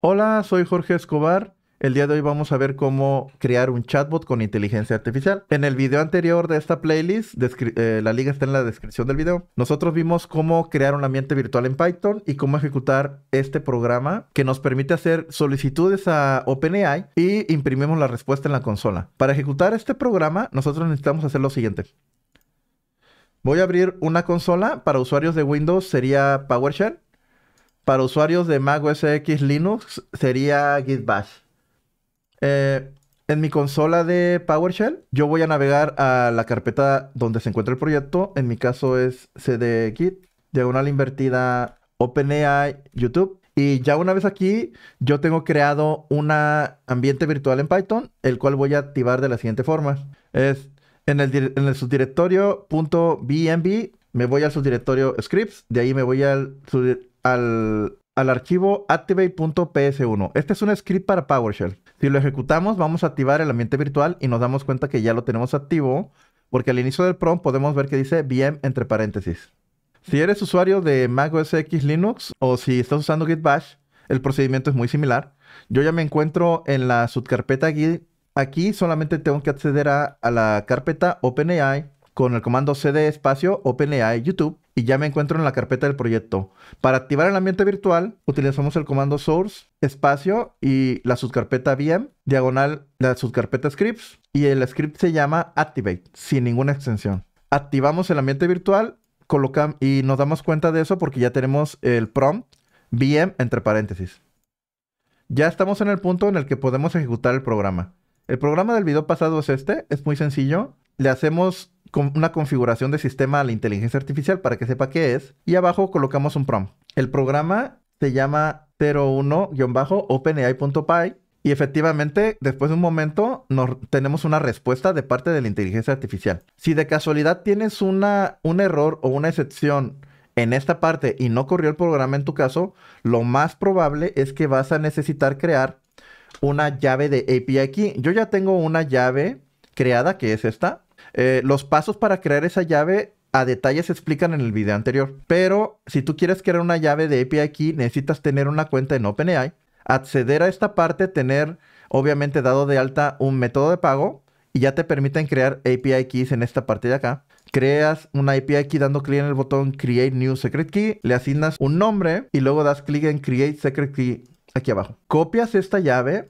Hola, soy Jorge Escobar. El día de hoy vamos a ver cómo crear un chatbot con inteligencia artificial. En el video anterior de esta playlist, eh, la liga está en la descripción del video, nosotros vimos cómo crear un ambiente virtual en Python y cómo ejecutar este programa que nos permite hacer solicitudes a OpenAI y imprimimos la respuesta en la consola. Para ejecutar este programa, nosotros necesitamos hacer lo siguiente. Voy a abrir una consola. Para usuarios de Windows sería PowerShell para usuarios de Mac OS X Linux sería Git Bash. Eh, en mi consola de PowerShell, yo voy a navegar a la carpeta donde se encuentra el proyecto. En mi caso es cd git, diagonal invertida, OpenAI, YouTube. Y ya una vez aquí, yo tengo creado un ambiente virtual en Python, el cual voy a activar de la siguiente forma. Es en el, en subdirectorio me voy al subdirectorio scripts, de ahí me voy al al, al archivo activate.ps1. Este es un script para PowerShell. Si lo ejecutamos, vamos a activar el ambiente virtual y nos damos cuenta que ya lo tenemos activo, porque al inicio del prompt podemos ver que dice VM entre paréntesis. Si eres usuario de Mac OS X Linux o si estás usando Git Bash, el procedimiento es muy similar. Yo ya me encuentro en la subcarpeta Git. Aquí solamente tengo que acceder a, a la carpeta OpenAI con el comando cd espacio OpenAI YouTube y ya me encuentro en la carpeta del proyecto. Para activar el ambiente virtual, utilizamos el comando source espacio y la subcarpeta VM, diagonal la subcarpeta scripts y el script se llama activate sin ninguna extensión. Activamos el ambiente virtual colocamos y nos damos cuenta de eso porque ya tenemos el prompt VM entre paréntesis. Ya estamos en el punto en el que podemos ejecutar el programa. El programa del video pasado es este, es muy sencillo. Le hacemos con una configuración de sistema a la inteligencia artificial para que sepa qué es. Y abajo colocamos un prompt. El programa se llama 01-openai.py y efectivamente, después de un momento, tenemos una respuesta de parte de la inteligencia artificial. Si de casualidad tienes una, un error o una excepción en esta parte y no corrió el programa en tu caso, lo más probable es que vas a necesitar crear una llave de API key. Yo ya tengo una llave creada que es esta eh, los pasos para crear esa llave a detalle se explican en el video anterior. Pero si tú quieres crear una llave de API Key, necesitas tener una cuenta en OpenAI, acceder a esta parte, tener obviamente dado de alta un método de pago y ya te permiten crear API Keys en esta parte de acá. Creas una API Key dando clic en el botón Create New Secret Key, le asignas un nombre y luego das clic en Create Secret Key aquí abajo. Copias esta llave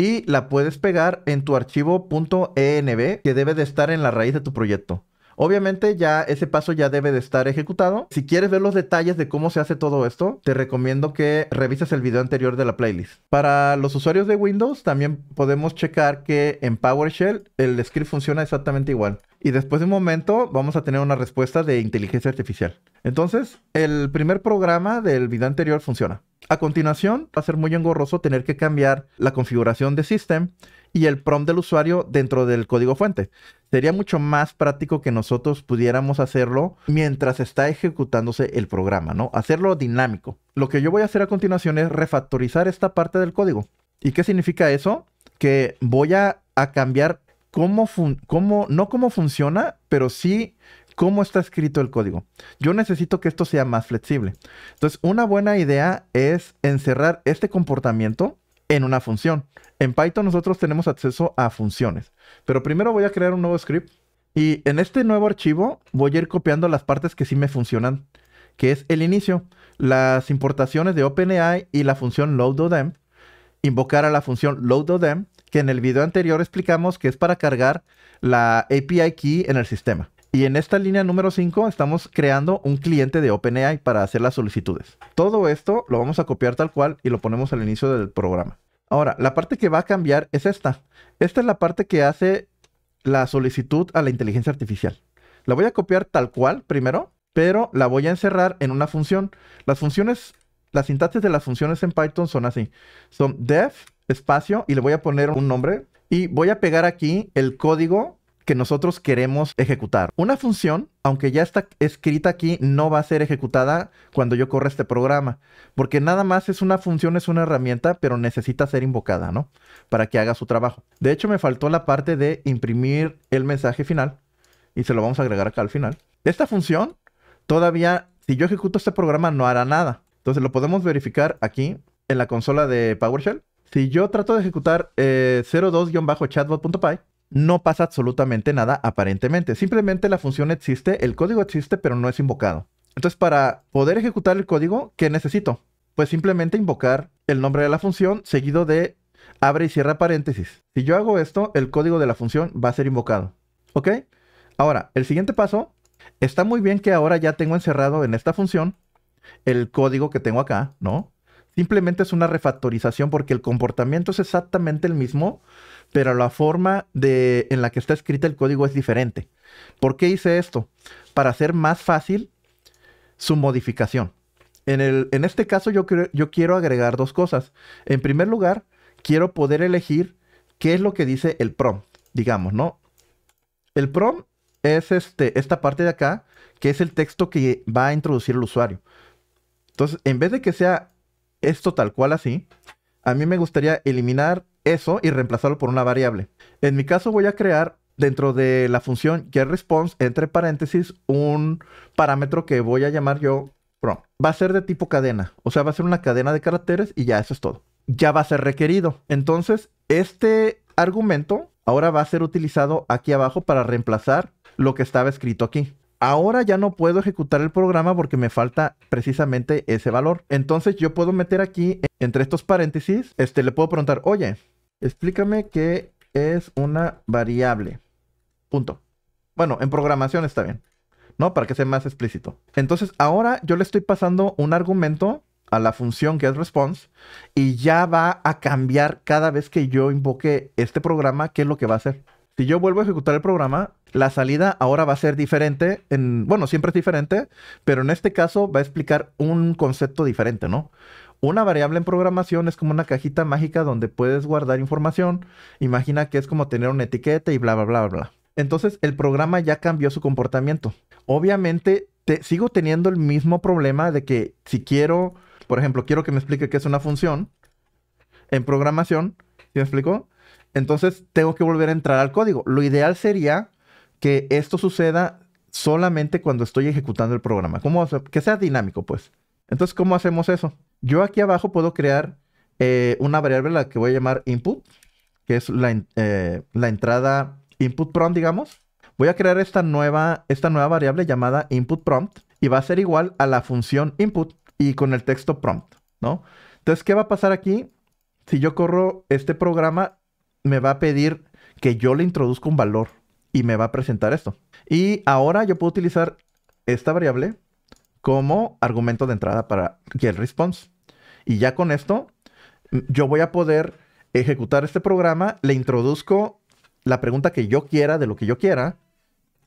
y la puedes pegar en tu archivo .env que debe de estar en la raíz de tu proyecto. Obviamente ya ese paso ya debe de estar ejecutado. Si quieres ver los detalles de cómo se hace todo esto, te recomiendo que revises el video anterior de la playlist. Para los usuarios de Windows también podemos checar que en PowerShell el script funciona exactamente igual y después de un momento vamos a tener una respuesta de inteligencia artificial. Entonces, el primer programa del video anterior funciona. A continuación, va a ser muy engorroso tener que cambiar la configuración de system y el prompt del usuario dentro del código fuente. Sería mucho más práctico que nosotros pudiéramos hacerlo mientras está ejecutándose el programa, ¿no? Hacerlo dinámico. Lo que yo voy a hacer a continuación es refactorizar esta parte del código. ¿Y qué significa eso? Que voy a, a cambiar cómo, no cómo funciona, pero sí cómo está escrito el código. Yo necesito que esto sea más flexible. Entonces, una buena idea es encerrar este comportamiento en una función. En Python nosotros tenemos acceso a funciones, pero primero voy a crear un nuevo script y en este nuevo archivo voy a ir copiando las partes que sí me funcionan, que es el inicio, las importaciones de OpenAI y la función load.odem, invocar a la función load.odem que en el video anterior explicamos que es para cargar la API key en el sistema. Y en esta línea número 5 estamos creando un cliente de OpenAI para hacer las solicitudes. Todo esto lo vamos a copiar tal cual y lo ponemos al inicio del programa. Ahora, la parte que va a cambiar es esta. Esta es la parte que hace la solicitud a la inteligencia artificial. La voy a copiar tal cual primero, pero la voy a encerrar en una función. Las funciones, las sintaxis de las funciones en Python son así. Son def espacio y le voy a poner un nombre y voy a pegar aquí el código que nosotros queremos ejecutar. Una función, aunque ya está escrita aquí, no va a ser ejecutada cuando yo corra este programa, porque nada más es una función, es una herramienta, pero necesita ser invocada, ¿no? Para que haga su trabajo. De hecho, me faltó la parte de imprimir el mensaje final y se lo vamos a agregar acá al final. Esta función todavía, si yo ejecuto este programa, no hará nada. Entonces lo podemos verificar aquí en la consola de PowerShell si yo trato de ejecutar 02-chatbot.py, eh, no pasa absolutamente nada aparentemente. Simplemente la función existe, el código existe, pero no es invocado. Entonces, para poder ejecutar el código, ¿qué necesito? Pues simplemente invocar el nombre de la función seguido de abre y cierra paréntesis. Si yo hago esto, el código de la función va a ser invocado. ¿Ok? Ahora, el siguiente paso, está muy bien que ahora ya tengo encerrado en esta función el código que tengo acá, ¿no? Simplemente es una refactorización porque el comportamiento es exactamente el mismo, pero la forma de, en la que está escrita el código es diferente. ¿Por qué hice esto? Para hacer más fácil su modificación. En, el, en este caso yo, yo quiero agregar dos cosas. En primer lugar, quiero poder elegir qué es lo que dice el prompt, digamos, ¿no? El prompt es este, esta parte de acá, que es el texto que va a introducir el usuario. Entonces, en vez de que sea esto tal cual así, a mí me gustaría eliminar eso y reemplazarlo por una variable. En mi caso voy a crear dentro de la función getResponse, entre paréntesis, un parámetro que voy a llamar yo Prompt. Va a ser de tipo cadena, o sea, va a ser una cadena de caracteres y ya eso es todo. Ya va a ser requerido. Entonces, este argumento ahora va a ser utilizado aquí abajo para reemplazar lo que estaba escrito aquí. Ahora ya no puedo ejecutar el programa porque me falta precisamente ese valor. Entonces yo puedo meter aquí entre estos paréntesis, este le puedo preguntar, "Oye, explícame qué es una variable." Punto. Bueno, en programación está bien. ¿No? Para que sea más explícito. Entonces, ahora yo le estoy pasando un argumento a la función que es response y ya va a cambiar cada vez que yo invoque este programa qué es lo que va a hacer. Si yo vuelvo a ejecutar el programa, la salida ahora va a ser diferente. bueno, siempre es diferente, pero en este caso va a explicar un concepto diferente, ¿no? Una variable en programación es como una cajita mágica donde puedes guardar información. Imagina que es como tener una etiqueta y bla, bla, bla, bla. Entonces el programa ya cambió su comportamiento. Obviamente te, sigo teniendo el mismo problema de que si quiero, por ejemplo, quiero que me explique qué es una función en programación, ¿sí me explico? Entonces tengo que volver a entrar al código. Lo ideal sería que esto suceda solamente cuando estoy ejecutando el programa. ¿Cómo Que sea dinámico, pues. Entonces, ¿cómo hacemos eso? Yo aquí abajo puedo crear eh, una variable la que voy a llamar input, que es eh, la, entrada input prompt, digamos. Voy a crear esta nueva, esta nueva variable llamada input prompt y va a ser igual a la función input y con el texto prompt, ¿no? Entonces, ¿qué va a pasar aquí? Si yo corro este programa, me va a pedir que yo le introduzca un valor y me va a presentar esto. Y ahora yo puedo utilizar esta variable como argumento de entrada para el response. Y ya con esto, yo voy a poder ejecutar este programa, le introduzco la pregunta que yo quiera de lo que yo quiera,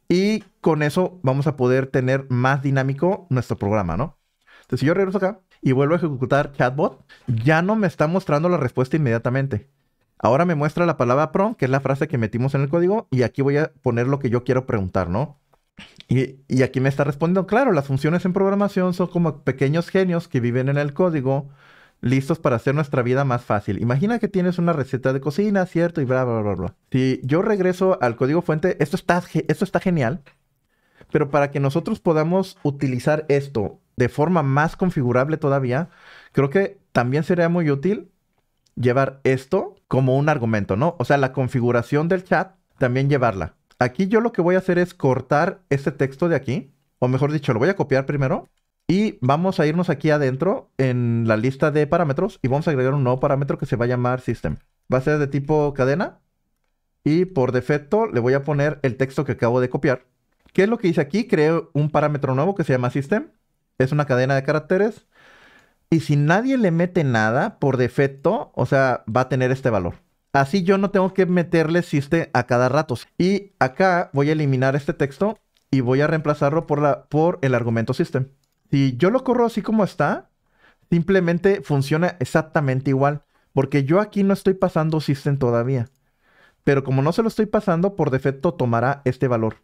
y con eso vamos a poder tener más dinámico nuestro programa, ¿no? Entonces, si yo regreso acá y vuelvo a ejecutar chatbot, ya no me está mostrando la respuesta inmediatamente, Ahora me muestra la palabra prompt, que es la frase que metimos en el código, y aquí voy a poner lo que yo quiero preguntar, ¿no? Y, aquí me está respondiendo, claro, las funciones en programación son como pequeños genios que viven en el código, listos para hacer nuestra vida más fácil. Imagina que tienes una receta de cocina, ¿cierto? Y bla, bla, bla, bla. Si yo regreso al código fuente, esto está, esto está genial, pero para que nosotros podamos utilizar esto de forma más configurable todavía, creo que también sería muy útil llevar esto como un argumento, ¿no? O sea, la configuración del chat, también llevarla. Aquí yo lo que voy a hacer es cortar este texto de aquí, o mejor dicho, lo voy a copiar primero y vamos a irnos aquí adentro en la lista de parámetros y vamos a agregar un nuevo parámetro que se va a llamar system. Va a ser de tipo cadena y por defecto le voy a poner el texto que acabo de copiar. ¿Qué es lo que hice aquí? Creo un parámetro nuevo que se llama system. Es una cadena de caracteres y si nadie le mete nada, por defecto, o sea, va a tener este valor. Así yo no tengo que meterle System a cada rato. Y acá voy a eliminar este texto y voy a reemplazarlo por, la, por el argumento system. Si yo lo corro así como está, simplemente funciona exactamente igual. Porque yo aquí no estoy pasando system todavía. Pero como no se lo estoy pasando, por defecto tomará este valor.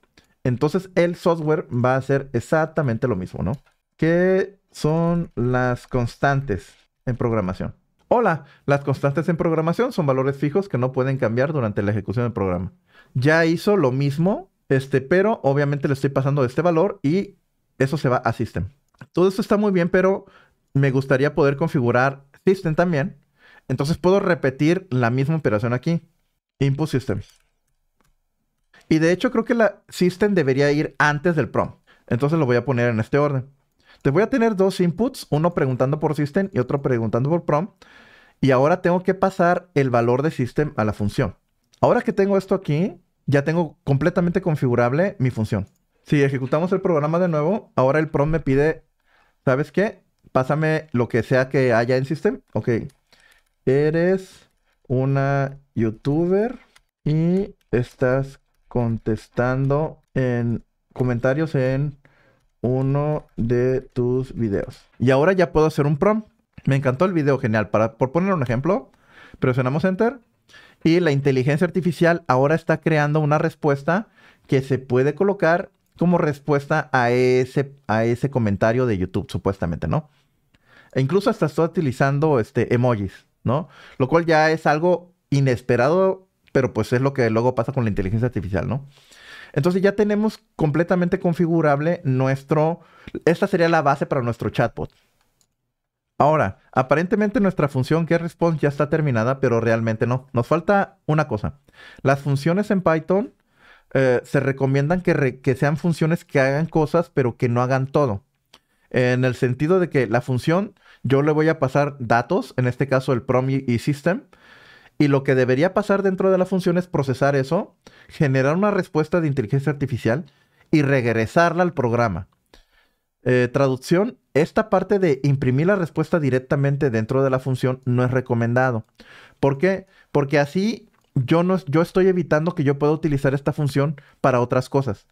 Entonces el software va a hacer exactamente lo mismo, ¿no? Que son las constantes en programación. Hola, las constantes en programación son valores fijos que no pueden cambiar durante la ejecución del programa. Ya hizo lo mismo, este, pero obviamente le estoy pasando este valor y eso se va a system. Todo esto está muy bien, pero me gustaría poder configurar system también. Entonces puedo repetir la misma operación aquí. Input system. Y de hecho creo que la system debería ir antes del prom. Entonces lo voy a poner en este orden. Te voy a tener dos inputs, uno preguntando por system y otro preguntando por Prom. Y ahora tengo que pasar el valor de system a la función. Ahora que tengo esto aquí, ya tengo completamente configurable mi función. Si ejecutamos el programa de nuevo, ahora el Prom me pide, ¿sabes qué? Pásame lo que sea que haya en system. Ok. Eres una youtuber y estás contestando en comentarios en uno de tus videos. Y ahora ya puedo hacer un prompt. Me encantó el video, genial. Para, por poner un ejemplo, presionamos Enter y la inteligencia artificial ahora está creando una respuesta que se puede colocar como respuesta a ese, a ese comentario de YouTube, supuestamente, ¿no? E incluso hasta está utilizando este, emojis, ¿no? Lo cual ya es algo inesperado, pero pues es lo que luego pasa con la inteligencia artificial, ¿no? Entonces ya tenemos completamente configurable nuestro, esta sería la base para nuestro chatbot. Ahora, aparentemente nuestra función que response ya está terminada, pero realmente no. Nos falta una cosa. Las funciones en Python eh, se recomiendan que, sean funciones que hagan cosas, pero que no hagan todo. En el sentido de que la función, yo le voy a pasar datos, en este caso el prom y, y system, y lo que debería pasar dentro de la función es procesar eso, generar una respuesta de inteligencia artificial y regresarla al programa. Eh, traducción, esta parte de imprimir la respuesta directamente dentro de la función no es recomendado. ¿Por qué? Porque así yo, no, yo estoy evitando que yo pueda utilizar esta función para otras cosas.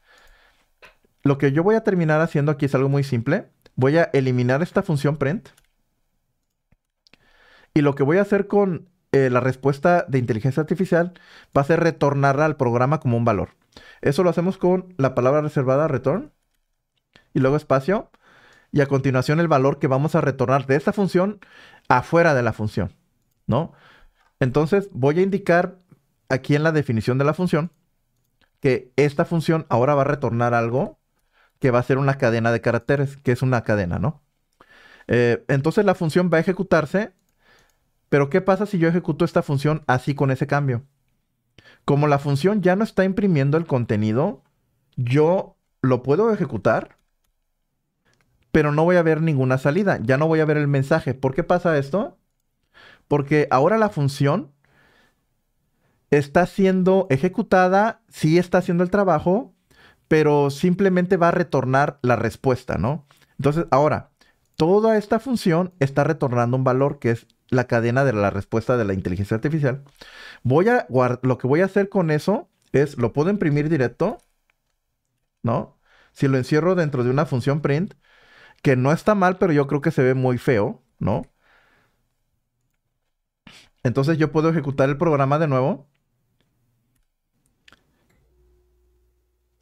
Lo que yo voy a terminar haciendo aquí es algo muy simple. Voy a eliminar esta función print. Y lo que voy a hacer con eh, la respuesta de inteligencia artificial va a ser retornar al programa como un valor. Eso lo hacemos con la palabra reservada return y luego espacio y a continuación el valor que vamos a retornar de esta función afuera de la función, ¿no? Entonces voy a indicar aquí en la definición de la función que esta función ahora va a retornar algo que va a ser una cadena de caracteres, que es una cadena, ¿no? Eh, entonces la función va a ejecutarse pero ¿qué pasa si yo ejecuto esta función así con ese cambio? Como la función ya no está imprimiendo el contenido, yo lo puedo ejecutar, pero no voy a ver ninguna salida, ya no voy a ver el mensaje. ¿Por qué pasa esto? Porque ahora la función está siendo ejecutada, sí está haciendo el trabajo, pero simplemente va a retornar la respuesta, ¿no? Entonces, ahora, toda esta función está retornando un valor que es la cadena de la respuesta de la inteligencia artificial. Voy a lo que voy a hacer con eso es, lo puedo imprimir directo, ¿no? Si lo encierro dentro de una función print, que no está mal, pero yo creo que se ve muy feo, ¿no? Entonces yo puedo ejecutar el programa de nuevo.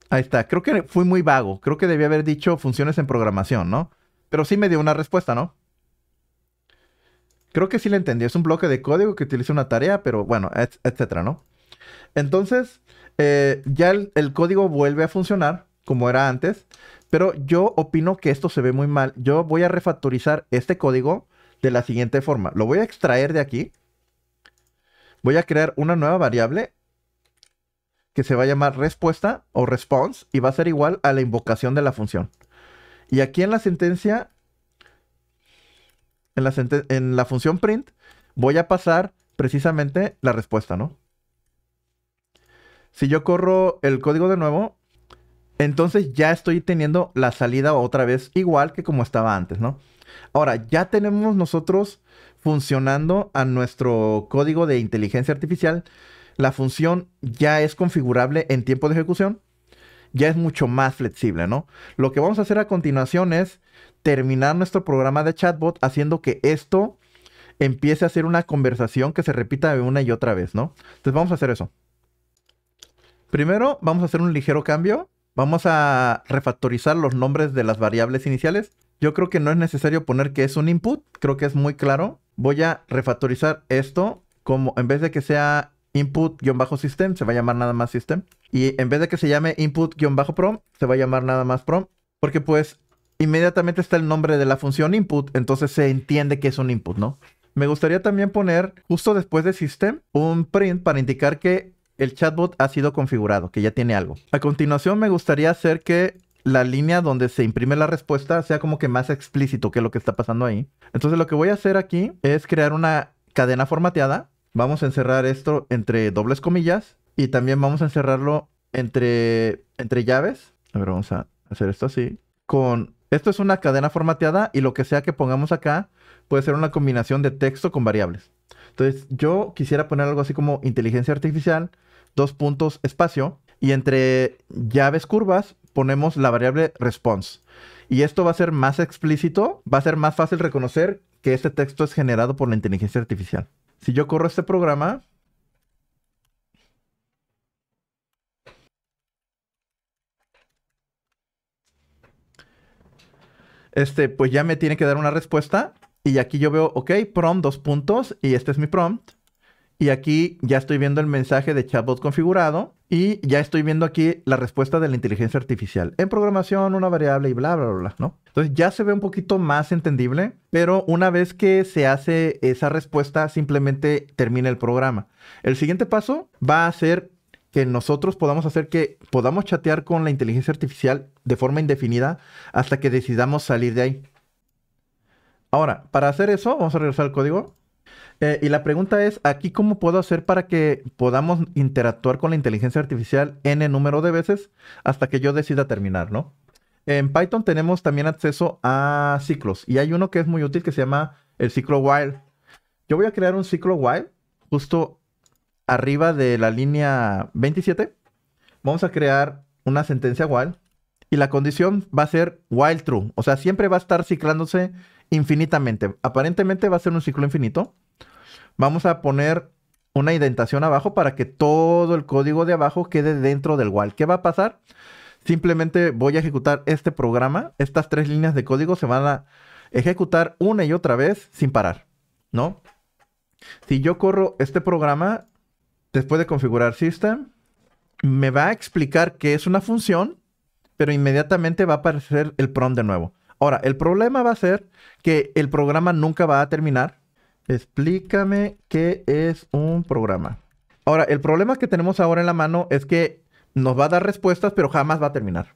Ahí está. Creo que fui muy vago. Creo que debía haber dicho funciones en programación, ¿no? Pero sí me dio una respuesta, ¿no? Creo que sí la entendí. Es un bloque de código que utiliza una tarea, pero bueno, etcétera, ¿no? Entonces, eh, ya el, código vuelve a funcionar como era antes, pero yo opino que esto se ve muy mal. Yo voy a refactorizar este código de la siguiente forma. Lo voy a extraer de aquí. Voy a crear una nueva variable que se va a llamar respuesta o response y va a ser igual a la invocación de la función. Y aquí en la sentencia en la, función print, voy a pasar precisamente la respuesta, ¿no? Si yo corro el código de nuevo, entonces ya estoy teniendo la salida otra vez igual que como estaba antes, ¿no? Ahora, ya tenemos nosotros funcionando a nuestro código de inteligencia artificial. La función ya es configurable en tiempo de ejecución ya es mucho más flexible, ¿no? Lo que vamos a hacer a continuación es terminar nuestro programa de chatbot haciendo que esto empiece a ser una conversación que se repita una y otra vez, ¿no? Entonces vamos a hacer eso. Primero vamos a hacer un ligero cambio. Vamos a refactorizar los nombres de las variables iniciales. Yo creo que no es necesario poner que es un input, creo que es muy claro. Voy a refactorizar esto como en vez de que sea input-system, se va a llamar nada más system. Y en vez de que se llame input-prom, se va a llamar nada más prom. Porque pues inmediatamente está el nombre de la función input, entonces se entiende que es un input, ¿no? Me gustaría también poner justo después de system un print para indicar que el chatbot ha sido configurado, que ya tiene algo. A continuación me gustaría hacer que la línea donde se imprime la respuesta sea como que más explícito que lo que está pasando ahí. Entonces lo que voy a hacer aquí es crear una cadena formateada Vamos a encerrar esto entre dobles comillas y también vamos a encerrarlo entre, entre llaves. A ver, vamos a hacer esto así. Con esto es una cadena formateada y lo que sea que pongamos acá puede ser una combinación de texto con variables. Entonces, yo quisiera poner algo así como inteligencia artificial, dos puntos espacio, y entre llaves curvas ponemos la variable response. Y esto va a ser más explícito, va a ser más fácil reconocer que este texto es generado por la inteligencia artificial. Si yo corro este programa, este, pues ya me tiene que dar una respuesta. Y aquí yo veo, ok, prompt, dos puntos, y este es mi prompt. Y aquí ya estoy viendo el mensaje de chatbot configurado y ya estoy viendo aquí la respuesta de la inteligencia artificial. En programación, una variable y bla, bla, bla, bla, ¿no? Entonces ya se ve un poquito más entendible, pero una vez que se hace esa respuesta, simplemente termina el programa. El siguiente paso va a ser que nosotros podamos hacer que podamos chatear con la inteligencia artificial de forma indefinida hasta que decidamos salir de ahí. Ahora, para hacer eso, vamos a regresar al código. Eh, y la pregunta es, ¿aquí cómo puedo hacer para que podamos interactuar con la inteligencia artificial n número de veces hasta que yo decida terminar, ¿no? En Python tenemos también acceso a ciclos y hay uno que es muy útil que se llama el ciclo while. Yo voy a crear un ciclo while justo arriba de la línea 27. Vamos a crear una sentencia while y la condición va a ser while true. O sea, siempre va a estar ciclándose infinitamente. Aparentemente va a ser un ciclo infinito vamos a poner una indentación abajo para que todo el código de abajo quede dentro del while. ¿Qué va a pasar? Simplemente voy a ejecutar este programa. Estas tres líneas de código se van a ejecutar una y otra vez sin parar, ¿no? Si yo corro este programa, después de configurar system, me va a explicar que es una función, pero inmediatamente va a aparecer el prompt de nuevo. Ahora, el problema va a ser que el programa nunca va a terminar Explícame qué es un programa. Ahora, el problema que tenemos ahora en la mano es que nos va a dar respuestas, pero jamás va a terminar.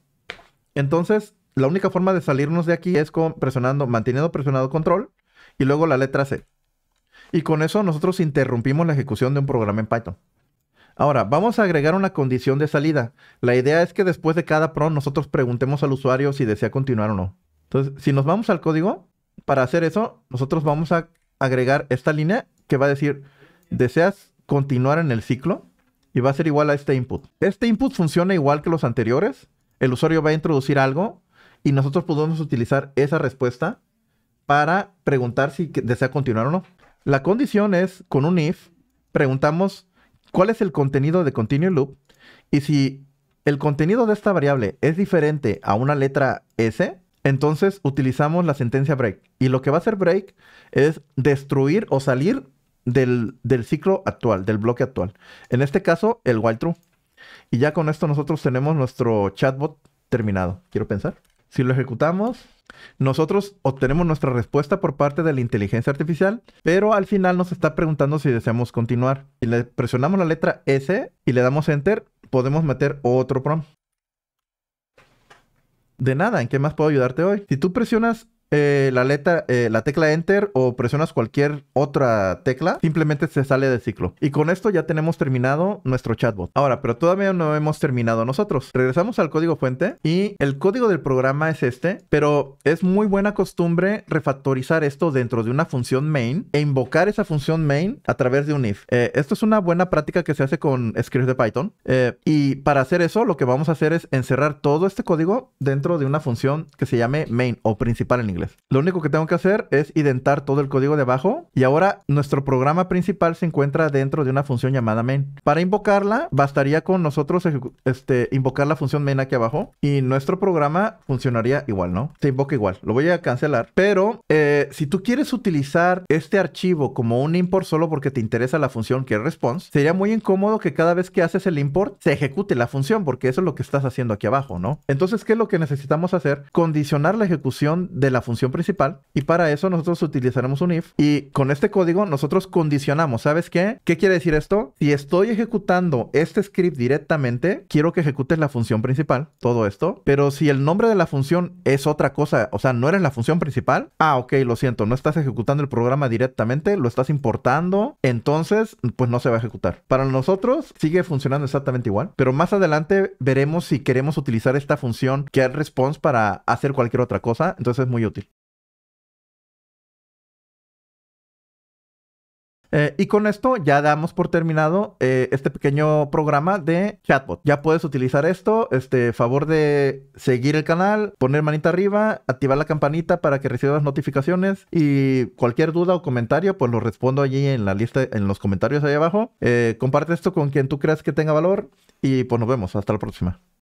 Entonces, la única forma de salirnos de aquí es con presionando, manteniendo presionado control y luego la letra C. Y con eso nosotros interrumpimos la ejecución de un programa en Python. Ahora, vamos a agregar una condición de salida. La idea es que después de cada pro, nosotros preguntemos al usuario si desea continuar o no. Entonces, si nos vamos al código, para hacer eso, nosotros vamos a agregar esta línea que va a decir, deseas continuar en el ciclo y va a ser igual a este input. Este input funciona igual que los anteriores. El usuario va a introducir algo y nosotros podemos utilizar esa respuesta para preguntar si desea continuar o no. La condición es, con un if, preguntamos cuál es el contenido de continue loop y si el contenido de esta variable es diferente a una letra S, entonces utilizamos la sentencia break. Y lo que va a hacer break es destruir o salir del, ciclo actual, del bloque actual. En este caso, el while true. Y ya con esto nosotros tenemos nuestro chatbot terminado. Quiero pensar. Si lo ejecutamos, nosotros obtenemos nuestra respuesta por parte de la inteligencia artificial, pero al final nos está preguntando si deseamos continuar. Si le presionamos la letra S y le damos enter, podemos meter otro prompt. De nada, ¿en qué más puedo ayudarte hoy? Si tú presionas eh, la, letra, eh, la tecla Enter o presionas cualquier otra tecla, simplemente se sale de ciclo. Y con esto ya tenemos terminado nuestro chatbot. Ahora, pero todavía no hemos terminado nosotros. Regresamos al código fuente y el código del programa es este, pero es muy buena costumbre refactorizar esto dentro de una función main e invocar esa función main a través de un if. Eh, esto es una buena práctica que se hace con scripts de Python. y para hacer eso, lo que vamos a hacer es encerrar todo este código dentro de una función que se llame main o principal en inglés. Lo único que tengo que hacer es identar todo el código de abajo y ahora nuestro programa principal se encuentra dentro de una función llamada main. Para invocarla, bastaría con nosotros este, invocar la función main aquí abajo y nuestro programa funcionaría igual, ¿no? Se invoca igual. Lo voy a cancelar. Pero eh, si tú quieres utilizar este archivo como un import solo porque te interesa la función que es response, sería muy incómodo que cada vez que haces el import se ejecute la función porque eso es lo que estás haciendo aquí abajo, ¿no? Entonces, ¿qué es lo que necesitamos hacer? Condicionar la ejecución de la función principal y para eso nosotros utilizaremos un if y con este código nosotros condicionamos, ¿sabes qué? ¿Qué quiere decir esto? Si estoy ejecutando este script directamente, quiero que ejecutes la función principal, todo esto, pero si el nombre de la función es otra cosa, o sea, no eres la función principal, ah, ok, lo siento, no estás ejecutando el programa directamente, lo estás importando, entonces pues no se va a ejecutar. Para nosotros sigue funcionando exactamente igual, pero más adelante veremos si queremos utilizar esta función que es response para hacer cualquier otra cosa, entonces es muy útil. Eh, y con esto ya damos por terminado eh, este pequeño programa de chatbot. Ya puedes utilizar esto. Este favor de seguir el canal, poner manita arriba, activar la campanita para que recibas notificaciones y cualquier duda o comentario, pues lo respondo allí en la lista, en los comentarios ahí abajo. Eh, comparte esto con quien tú creas que tenga valor y pues nos vemos. Hasta la próxima.